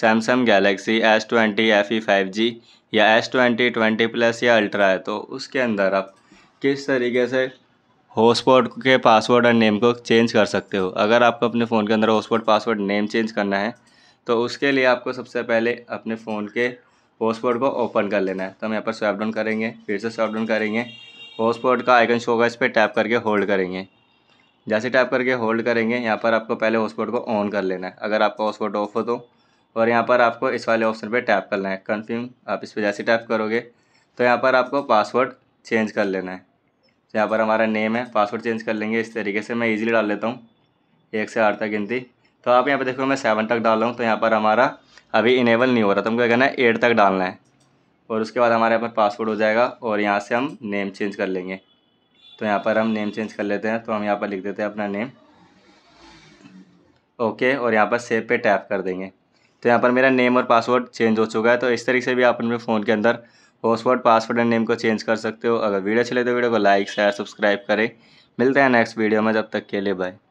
Samsung Galaxy S twenty F E five G या S twenty twenty plus या ultra है तो उसके अंदर आप किस तरीके से हॉटस्पॉट के पासवर्ड और नेम को चेंज कर सकते हो अगर आपको अपने फ़ोन के अंदर हॉटस्पॉट पासवर्ड नेम चेंज करना है तो उसके लिए आपको सबसे पहले अपने फ़ोन के हॉटस्पॉट को ओपन कर लेना है तो हम यहाँ पर स्वैप डाउन करेंगे फिर से स्वैपडाउन डाउन करेंगे हॉटस्पॉट का आइकन शो होगा इस पर टैप करके होल्ड करेंगे जैसे टैप करके होल्ड करेंगे यहाँ पर आपको पहले हॉटस्पॉट को ऑन कर लेना है अगर आपका हॉटस्पॉट ऑफ हो तो और यहाँ पर आपको इस वाले ऑप्शन पर टैप करना है कन्फर्म आप इस पर जैसे टैप करोगे तो यहाँ पर आपको पासवर्ड चेंज कर लेना है तो यहाँ पर हमारा नेम है पासवर्ड चेंज कर लेंगे इस तरीके से मैं इजीली डाल लेता हूँ एक से आठ तक गिनती तो आप यहाँ पर देखो मैं सेवन तक डाल रहा हूँ तो यहाँ पर हमारा अभी इनेबल नहीं हो रहा तो हमको कहना है एट तक डालना है और उसके बाद हमारे यहाँ पर पासवर्ड हो जाएगा और यहाँ से हम नेम चेंज कर लेंगे तो यहाँ पर हम नेम चेंज कर लेते हैं तो हम यहाँ पर लिख देते हैं अपना नेम ओके और यहाँ पर सेव पर टैप कर देंगे तो यहाँ पर मेरा नेम और पासवर्ड चेंज हो चुका है तो इस तरीके से भी आप अपने फ़ोन के अंदर पासवर्ड पासवर्ड एंड नेम को चेंज कर सकते हो अगर वीडियो अच्छी लगे तो वीडियो को लाइक शेयर सब्सक्राइब करें मिलते हैं नेक्स्ट वीडियो में जब तक के लिए बाय